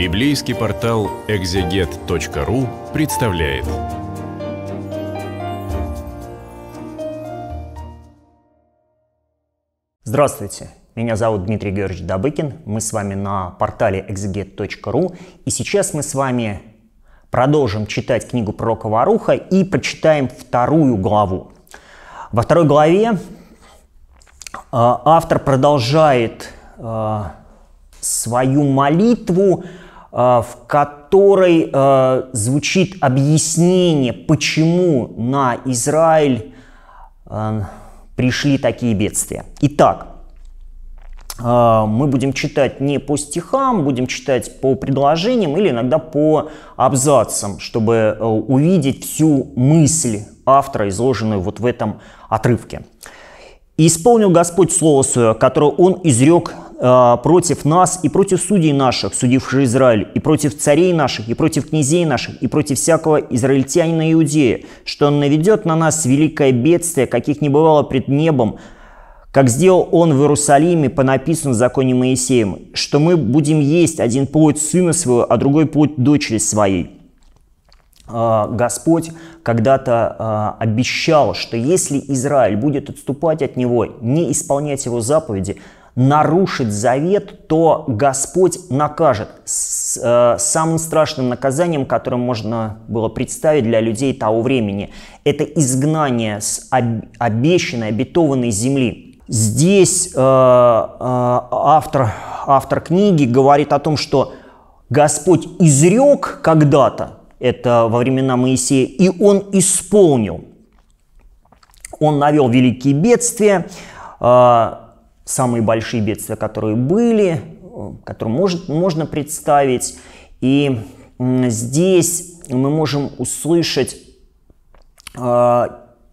Библейский портал экзегет.ру представляет. Здравствуйте, меня зовут Дмитрий Георгиевич Добыкин, мы с вами на портале exeget.ru, и сейчас мы с вами продолжим читать книгу пророка Варуха и прочитаем вторую главу. Во второй главе э, автор продолжает э, свою молитву Э, в которой э, звучит объяснение, почему на Израиль э, пришли такие бедствия. Итак, мы будем читать не по стихам, будем читать по предложениям или иногда по абзацам, чтобы увидеть всю мысль автора, изложенную вот в этом отрывке. «И исполнил Господь слово свое, которое Он изрек Э, против нас и против судей наших, судивших Израиль, и против царей наших, и против князей наших, и против всякого израильтянина иудея, что он наведет на нас великое бедствие, каких не бывало пред небом, как сделал он в Иерусалиме по написанному законе Моисеем, что мы будем есть один плоть сына своего, а другой плоть дочери своей. Э, Господь когда-то э, обещал, что если Израиль будет отступать от него, не исполнять его заповеди, нарушит завет, то Господь накажет с, э, самым страшным наказанием, которое можно было представить для людей того времени. Это изгнание с об, обещанной, обетованной земли. Здесь э, э, автор, автор книги говорит о том, что Господь изрек когда-то, это во времена Моисея, и он исполнил. Он навел великие бедствия, э, самые большие бедствия, которые были, э, которые может, можно представить. И здесь мы можем услышать э,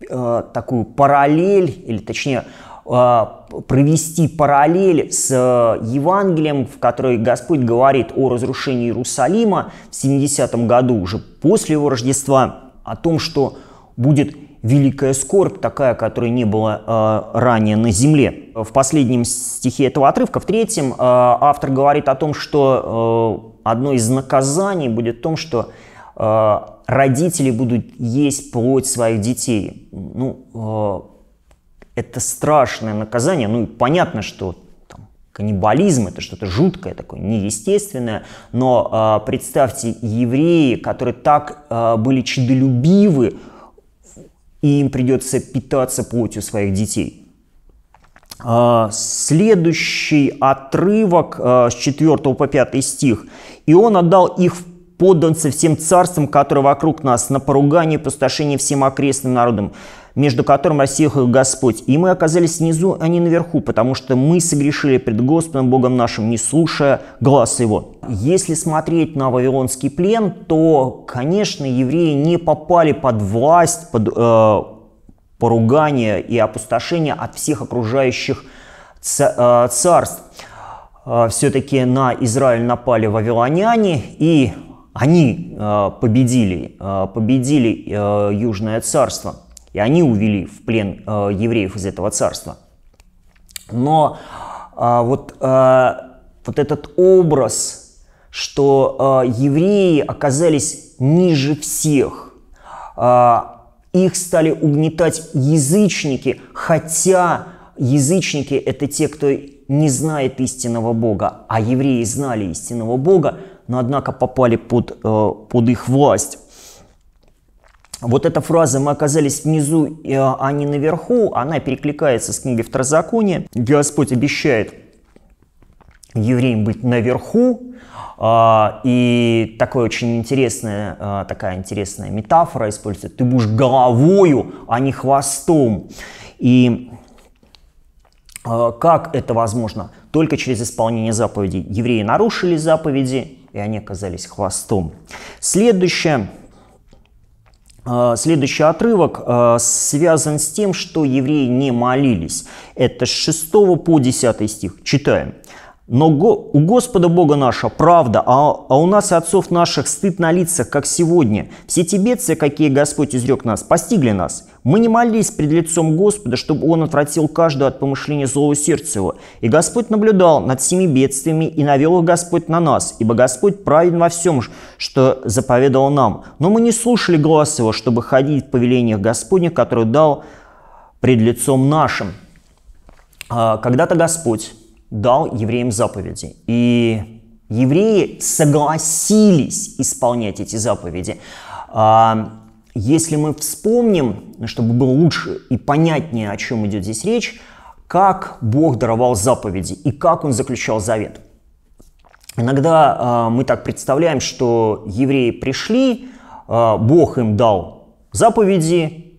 э, такую параллель, или точнее э, провести параллель с э, Евангелием, в которой Господь говорит о разрушении Иерусалима в 70 году, уже после его Рождества, о том, что будет великая скорбь, такая, которой не было э, ранее на земле. В последнем стихе этого отрывка, в третьем, э, автор говорит о том, что э, одно из наказаний будет в том, что э, родители будут есть плоть своих детей. Ну, э, это страшное наказание. Ну, и понятно, что там, каннибализм это что-то жуткое такое, неестественное. Но э, представьте евреи, которые так э, были чудолюбивы, и им придется питаться плотью своих детей. А, следующий отрывок а, с 4 по 5 стих. «И он отдал их в подданцы всем царствам, которые вокруг нас, на поругание и пустошение всем окрестным народам» между которым рассеял Господь. И мы оказались снизу, а не наверху, потому что мы согрешили пред Господом Богом нашим, не слушая глаз Его. Если смотреть на Вавилонский плен, то, конечно, евреи не попали под власть, под э, поругание и опустошение от всех окружающих э, царств. Э, Все-таки на Израиль напали вавилоняне, и они э, победили, победили Южное царство – и они увели в плен э, евреев из этого царства. Но э, вот, э, вот этот образ, что э, евреи оказались ниже всех, э, их стали угнетать язычники, хотя язычники – это те, кто не знает истинного Бога, а евреи знали истинного Бога, но однако попали под, э, под их власть вот эта фраза «мы оказались внизу, э, а не наверху», она перекликается с книгой Второзакония. Господь обещает евреям быть наверху, а, и такая очень интересная, такая интересная метафора используется. Ты будешь головою, а не хвостом. И а, как это возможно? Только через исполнение заповедей. Евреи нарушили заповеди, и они оказались хвостом. Следующее – а, следующий отрывок а, связан с тем, что евреи не молились. Это с 6 по 10 стих. Читаем. Но у Господа Бога наша правда, а, а у нас и отцов наших стыд на лицах, как сегодня. Все тибетцы, какие Господь изрек нас, постигли нас. Мы не молились пред лицом Господа, чтобы Он отвратил каждого от помышления злого сердца его. И Господь наблюдал над всеми бедствиями, и навел их Господь на нас, ибо Господь правен во всем, что заповедал нам. Но мы не слушали глаз Его, чтобы ходить в повелениях Господних, которые дал пред лицом нашим. А, когда-то Господь дал евреям заповеди, и евреи согласились исполнять эти заповеди. А, если мы вспомним, чтобы было лучше и понятнее, о чем идет здесь речь, как Бог даровал заповеди и как Он заключал завет. Иногда э, мы так представляем, что евреи пришли, э, Бог им дал заповеди,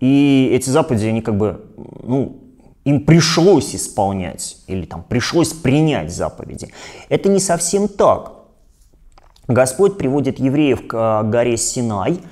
и эти заповеди, они как бы, ну, им пришлось исполнять или там пришлось принять заповеди. Это не совсем так. Господь приводит евреев к а, горе Синай –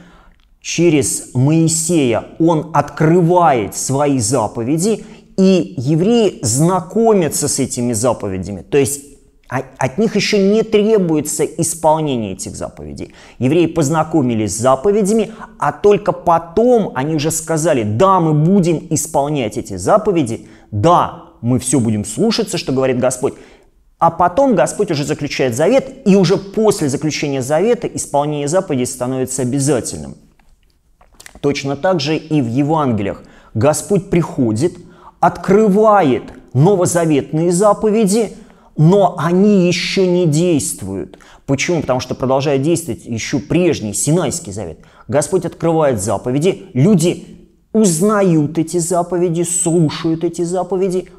через Моисея он открывает свои заповеди, и евреи знакомятся с этими заповедями. То есть а, от них еще не требуется исполнение этих заповедей. Евреи познакомились с заповедями, а только потом они уже сказали, да, мы будем исполнять эти заповеди, да, мы все будем слушаться, что говорит Господь. А потом Господь уже заключает завет, и уже после заключения завета исполнение заповедей становится обязательным. Точно так же и в Евангелиях. Господь приходит, открывает новозаветные заповеди, но они еще не действуют. Почему? Потому что продолжает действовать еще прежний Синайский завет. Господь открывает заповеди, люди узнают эти заповеди, слушают эти заповеди,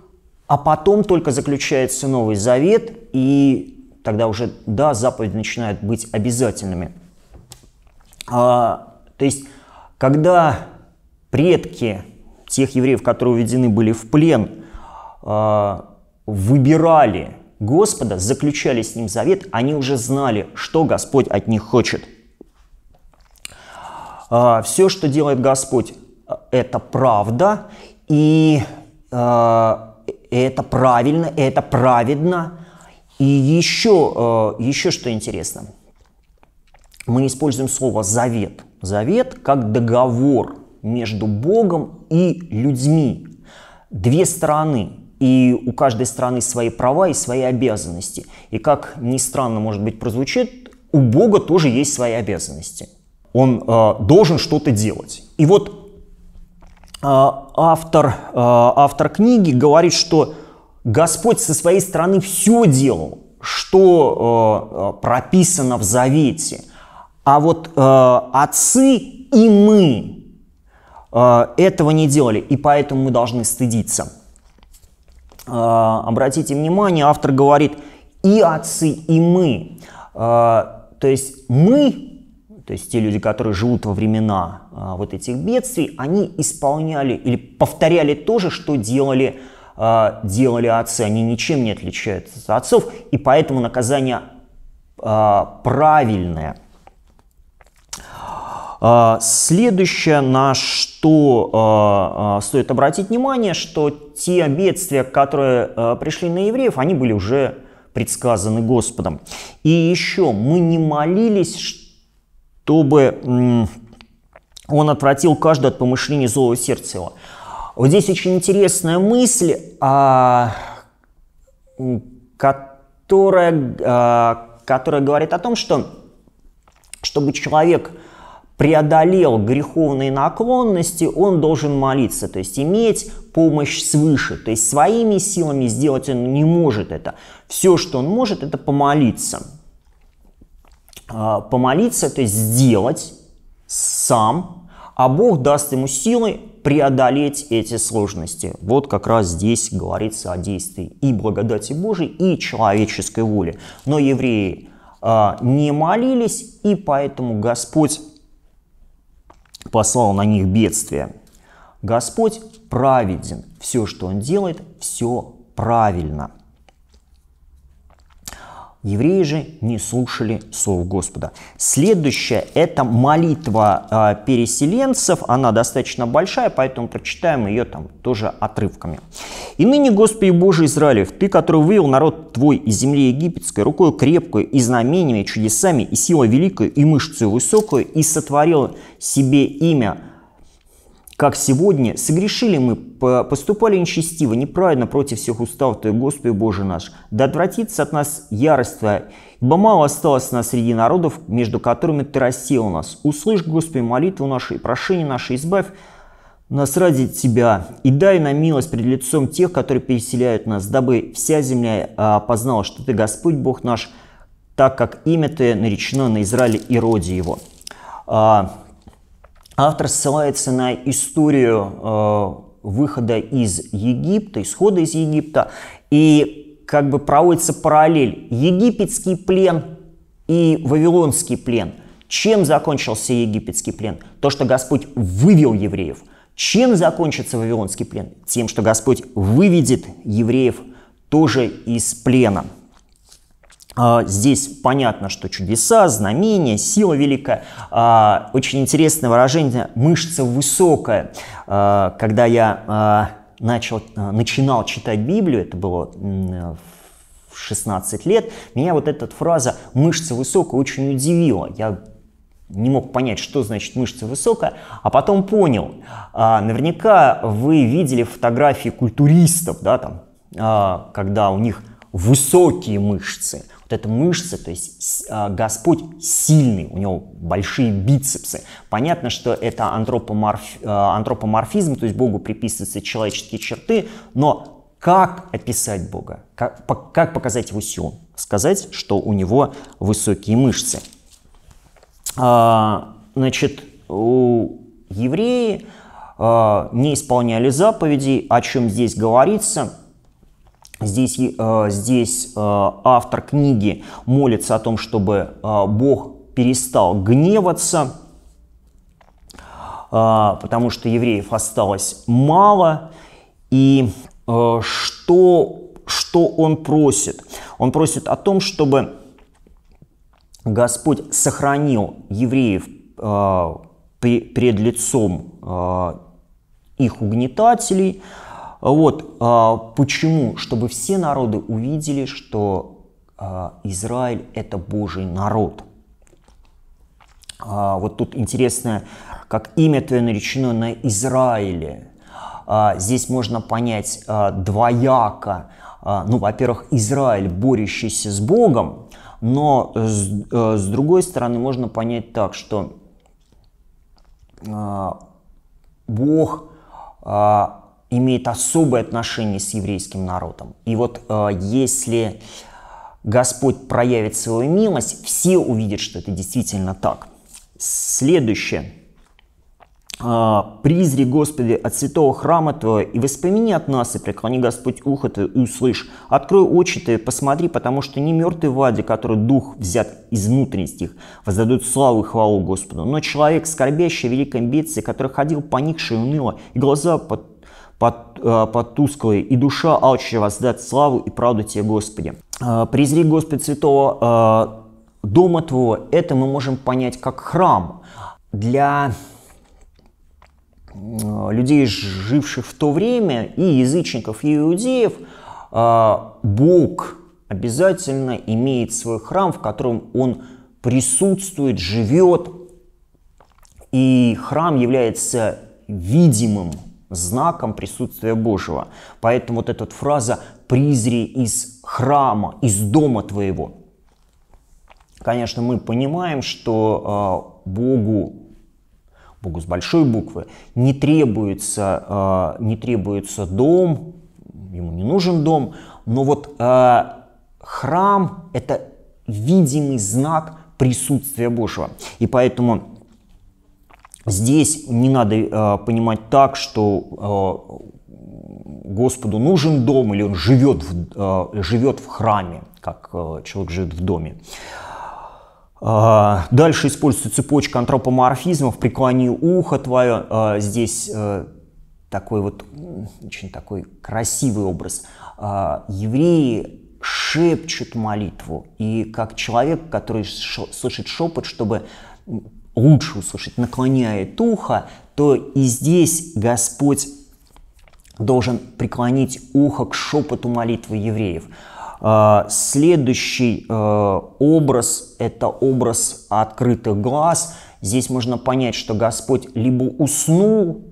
а потом только заключается Новый Завет, и тогда уже, да, заповеди начинают быть обязательными. А, то есть когда предки тех евреев, которые уведены были в плен, а, выбирали Господа, заключали с Ним завет, они уже знали, что Господь от них хочет. А, Все, что делает Господь, это правда, и а, это правильно, это праведно. И еще, еще что интересно – мы используем слово «завет». Завет как договор между Богом и людьми. Две стороны, и у каждой страны свои права и свои обязанности. И как ни странно, может быть, прозвучит, у Бога тоже есть свои обязанности. Он э, должен что-то делать. И вот э, автор, э, автор книги говорит, что Господь со своей стороны все делал, что э, э, прописано в Завете – а вот э, отцы и мы э, этого не делали, и поэтому мы должны стыдиться. Э, обратите внимание, автор говорит и отцы, и мы. Э, то есть мы, то есть те люди, которые живут во времена э, вот этих бедствий, они исполняли или повторяли то же, что делали э, делали отцы, они ничем не отличаются от отцов, и поэтому наказание э, правильное – а, следующее, на что а, а, стоит обратить внимание, что те бедствия, которые пришли на евреев, они были уже предсказаны Господом. И еще мы не молились, чтобы он отвратил каждое от помышления злого сердца его. Вот здесь очень интересная мысль, которая, которая говорит о том, что чтобы человек – преодолел греховные наклонности, он должен молиться, то есть иметь помощь свыше. То есть своими силами сделать он не может это. Все, что он может, это помолиться. А, помолиться, то есть сделать сам, а Бог даст ему силы преодолеть эти сложности. Вот как раз здесь говорится о действии и благодати Божией, и человеческой воли. Но евреи а, не молились, и поэтому Господь послал на них бедствие. Господь праведен, все, что Он делает, все правильно – Евреи же не слушали слов Господа. Следующая – это молитва э, переселенцев. Она достаточно большая, поэтому прочитаем ее там тоже отрывками. «И ныне, Господи Божий Израилев, Ты, который вывел народ Твой из земли египетской, рукой крепкой и знамениями, чудесами, и силой великой, и мышцей высокой, и сотворил себе имя как сегодня, согрешили мы, поступали нечестиво, неправильно против всех устав Твоих, Господи Боже наш, да отвратится от нас ярость Твоя, ибо мало осталось нас среди народов, между которыми Ты рассеял нас. Услышь, Господи, молитву нашу и прошение наше, избавь нас ради Тебя, и дай нам милость пред лицом тех, которые переселяют нас, дабы вся земля а, познала, что Ты Господь Бог наш, так как имя Ты наречено на Израиле и роде его». А, автор ссылается на историю э, выхода из Египта, исхода из Египта, и как бы проводится параллель. Египетский плен и Вавилонский плен. Чем закончился египетский плен? То, что Господь вывел евреев. Чем закончится Вавилонский плен? Тем, что Господь выведет евреев тоже из плена. А, здесь понятно, что чудеса, знамения, сила велика. А, очень интересное выражение «мышца высокая». А, когда я начал, начинал читать Библию, это было в 16 лет, меня вот эта фраза «мышца высокая» очень удивила. Я не мог понять, что значит мышца высокая, а потом понял. Наверняка вы видели фотографии культуристов, да, там, когда у них – высокие мышцы. Вот это мышцы, то есть а, Господь сильный, у него большие бицепсы. Понятно, что это антропоморф, э, антропоморфизм, то есть Богу приписываются человеческие черты, но как описать Бога? Как, как показать его силу? Сказать, что у него высокие мышцы. А, значит, у евреи а, не исполняли заповедей, о чем здесь говорится – Здесь, э, здесь э, автор книги молится о том, чтобы э, Бог перестал гневаться, потому что евреев осталось мало. И что, что он просит? Он просит о том, чтобы Господь сохранил евреев пред лицом их угнетателей – а вот а, почему? Чтобы все народы увидели, что а, Израиль это Божий народ. Вот тут интересно, как имя твое наречено на Израиле. Здесь можно понять двояко. Ну, во-первых, Израиль, борющийся с Богом, но с другой стороны можно понять так, что Бог имеет особое отношение с еврейским народом. И вот э, если Господь проявит свою милость, все увидят, что это действительно так. Следующее. Э, «Призри, Господи, от святого храма Твоего, и воспомини от нас, и преклони, Господь, ухо Твое, и услышь. Открой очи Твои, посмотри, потому что не мертвый Ваде, который дух взят из внутренности их, воздадут славу и хвалу Господу, но человек, скорбящий великой бедствии, который ходил поникший и уныло, и глаза под под, э, под тусклой, и душа алча воздать славу и правду тебе, Господи. Э, Призри, Господи, святого э, дома Твоего. Это мы можем понять как храм. Для людей, живших в то время, и язычников, и иудеев, Бог обязательно имеет свой храм, в котором он присутствует, живет, и храм является видимым знаком присутствия Божьего. Поэтому вот эта фраза «призри из храма, из дома твоего». Конечно, мы понимаем, что а, Богу Богу с большой буквы, не требуется, а, не требуется дом, ему не нужен дом, но вот а, храм – это видимый знак присутствия Божьего. И поэтому Здесь не надо э, понимать так, что э, Господу нужен дом или он живет в, э, живет в храме, как э, человек живет в доме. Э, дальше используется цепочка антропоморфизмов, преклони уха твое. Э, здесь э, такой вот очень такой красивый образ. Евреи шепчут молитву, и как человек, который слышит шепот, чтобы лучше услышать, наклоняет ухо, то и здесь Господь должен преклонить ухо к шепоту молитвы евреев. А, следующий э, образ – это образ открытых глаз. Здесь можно понять, что Господь либо уснул,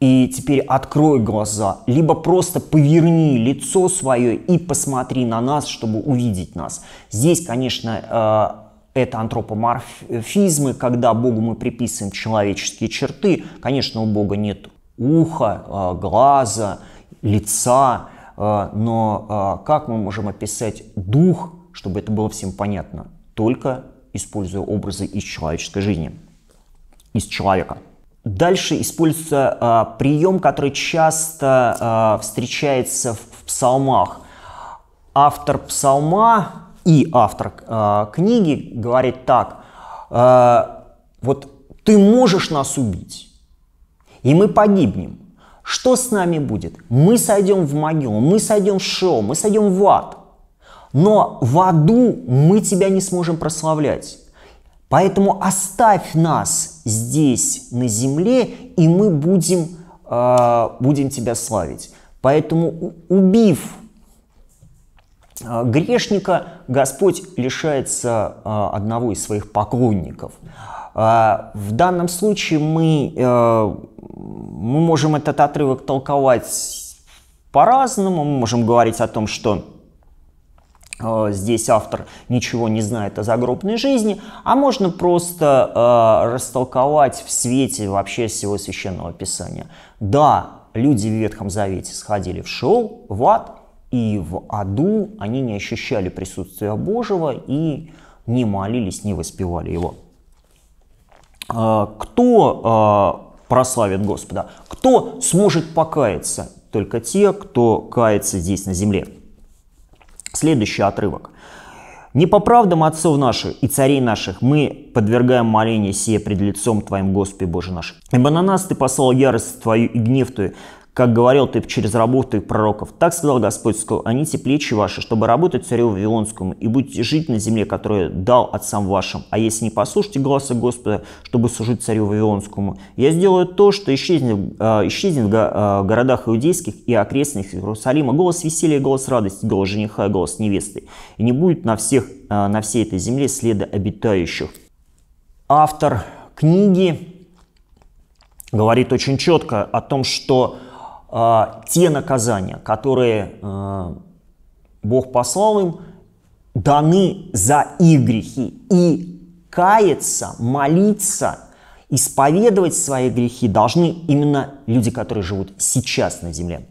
и теперь открой глаза, либо просто поверни лицо свое и посмотри на нас, чтобы увидеть нас. Здесь, конечно, э, это антропоморфизмы, когда Богу мы приписываем человеческие черты. Конечно, у Бога нет уха, а, глаза, лица, а, но а, как мы можем описать дух, чтобы это было всем понятно? Только используя образы из человеческой жизни, из человека. Дальше используется прием, который часто встречается в псалмах. Автор псалма и автор э, книги говорит так, э, вот ты можешь нас убить, и мы погибнем. Что с нами будет? Мы сойдем в могилу, мы сойдем в шоу, мы сойдем в ад. Но в аду мы тебя не сможем прославлять. Поэтому оставь нас здесь, на земле, и мы будем, э, будем тебя славить. Поэтому, убив Э, грешника Господь лишается э, одного из своих поклонников. Э, в данном случае мы, мы можем этот отрывок толковать по-разному, мы можем говорить о том, что здесь автор ничего не знает о загробной жизни, а можно просто растолковать в свете вообще всего Священного Писания. Да, люди в Ветхом Завете сходили в Шоу, в ад – и в аду они не ощущали присутствия Божьего и не молились, не воспевали Его. А, кто а, прославит Господа? Кто сможет покаяться? Только те, кто кается здесь на земле. Следующий отрывок. «Не по правдам отцов наших и царей наших мы подвергаем моление сие пред лицом Твоим, Господи Боже наш. Ибо на нас Ты послал ярость Твою и гнев Твою, как говорил ты через работу и пророков, так сказал Господь, сказал, они те плечи ваши, чтобы работать царю Вавилонскому, и будете жить на земле, которую дал отцам вашим. А если не послушайте голоса Господа, чтобы служить царю Вавилонскому, я сделаю то, что исчезнет, а, исчезнет в а, городах иудейских и окрестных Иерусалима голос веселья, голос радости, голос жениха, голос невесты. И не будет на, всех, а, на всей этой земле следа обитающих». Автор книги говорит очень четко о том, что а, те наказания, которые э, Бог послал им, даны за их грехи. И каяться, молиться, исповедовать свои грехи должны именно люди, которые живут сейчас на земле.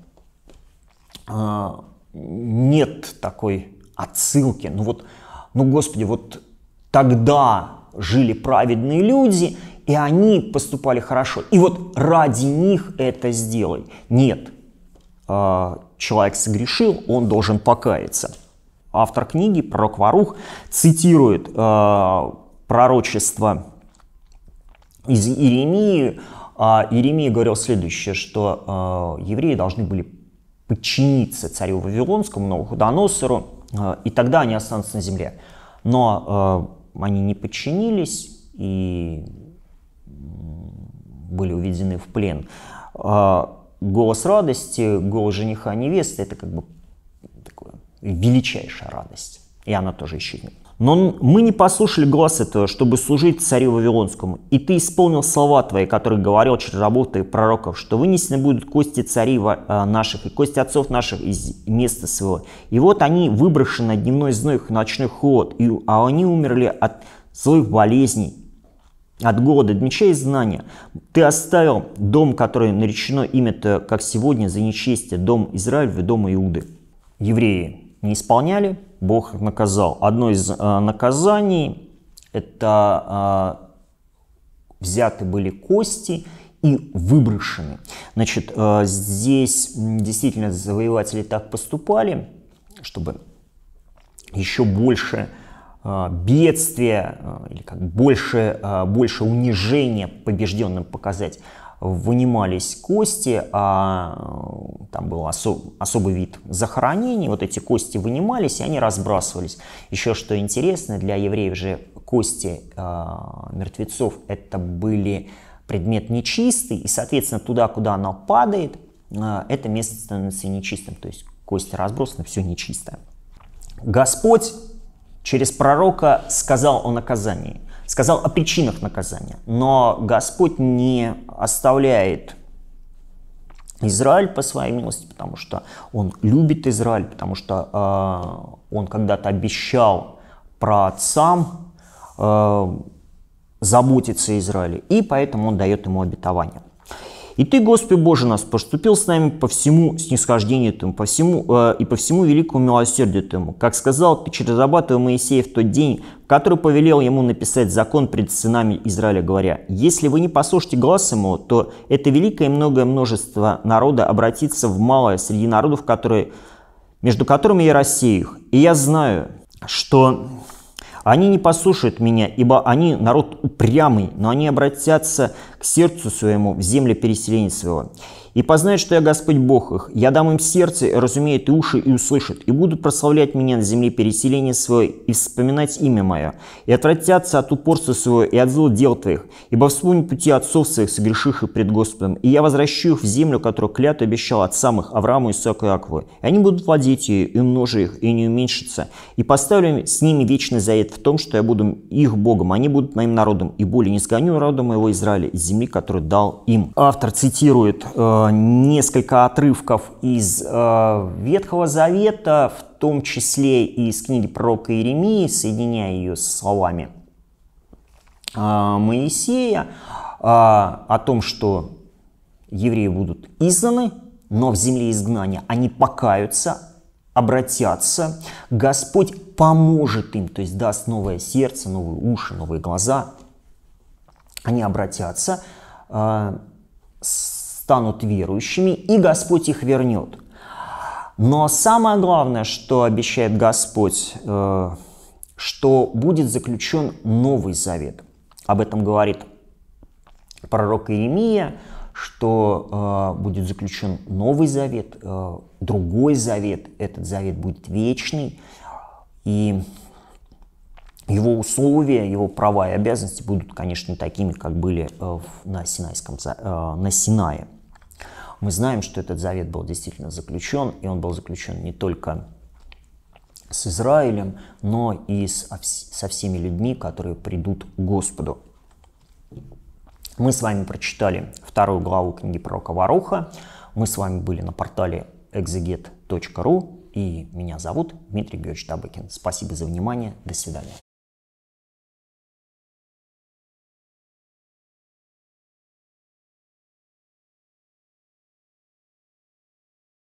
А, нет такой отсылки. Ну вот, ну Господи, вот тогда жили праведные люди, и они поступали хорошо. И вот ради них это сделай. Нет, а, человек согрешил, он должен покаяться. Автор книги, пророк Варух, цитирует а, пророчество из Иеремии. А Иеремия говорил следующее, что евреи должны были подчиниться царю Вавилонскому, Новохудоносору, и тогда они останутся на земле. Но они не подчинились, и были уведены в плен. А, голос радости, голос жениха невесты – это как бы такое, величайшая радость. И она тоже исчезнет. Но мы не послушали глаз этого, чтобы служить царю Вавилонскому. И ты исполнил слова твои, которые говорил через работу и пророков, что вынесены будут кости царей а, наших и кости отцов наших из места своего. И вот они выброшены на дневной зной и ночной холод, и, а они умерли от своих болезней от города меча и знания. Ты оставил дом, который наречено имя-то, как сегодня, за нечестие, дом Израиля, и дом Иуды. Евреи не исполняли, Бог наказал. Одно из э, наказаний – это э, взяты были кости и выброшены. Значит, э, здесь действительно завоеватели так поступали, чтобы еще больше э, а, бедствие а, или как больше, а, больше унижения побежденным показать, вынимались кости, а там был особ, особый вид захоронений, вот эти кости вынимались и они разбрасывались. Еще что интересно, для евреев же кости а, мертвецов это были предмет нечистый, и, соответственно, туда, куда она падает, а, это место становится нечистым, то есть кости разбросаны, все нечистое. Господь Через пророка сказал о наказании, сказал о причинах наказания. Но Господь не оставляет Израиль по своей милости, потому что Он любит Израиль, потому что э, Он когда-то обещал праотцам э, заботиться о Израиле, и поэтому Он дает ему обетование. И Ты, Господи Боже нас, поступил с нами по всему снисхождению Твоему, по всему, э, и по всему великому милосердию Твоему, как сказал Ты через Абатова Моисея в тот день, который повелел ему написать закон пред сынами Израиля, говоря, «Если вы не послушаете глаз ему, то это великое и многое множество народа обратится в малое среди народов, которые, между которыми я рассею их. И я знаю, что они не послушают меня, ибо они народ упрямый, но они обратятся к сердцу своему в земле переселения своего. И познают, что я Господь Бог их. Я дам им сердце, разумеет и уши, и услышат. И будут прославлять меня на земле переселения свое, и вспоминать имя мое. И отвратятся от упорства своего, и от зла дел твоих. Ибо вспомнят пути отцов своих, согрешивших пред Господом. И я возвращу их в землю, которую клят обещал от самых Аврааму, Исааку и Акву. И они будут владеть ее и множи их, и не уменьшится. И поставлю с ними вечный завет в том, что я буду их Богом, они будут моим народом, и более не сгоню народа моего Израиля из земли, которую дал им. Автор цитирует э, несколько отрывков из э, Ветхого Завета, в том числе и из книги пророка Иеремии, соединяя ее со словами э, Моисея э, о том, что евреи будут изгнаны, но в земле изгнания они покаются, обратятся, Господь поможет им, то есть даст новое сердце, новые уши, новые глаза, они обратятся, станут верующими, и Господь их вернет. Но самое главное, что обещает Господь, э, что будет заключен Новый Завет. Об этом говорит пророк Иеремия, что э, будет заключен новый завет, э, другой завет, этот завет будет вечный, и его условия, его права и обязанности будут, конечно, такими, как были на, Синайском, на Синае. Мы знаем, что этот завет был действительно заключен, и он был заключен не только с Израилем, но и с, со всеми людьми, которые придут к Господу. Мы с вами прочитали вторую главу книги пророка Варуха. Мы с вами были на портале exeget.ru. И меня зовут Дмитрий Георгиевич Табыкин. Спасибо за внимание. До свидания.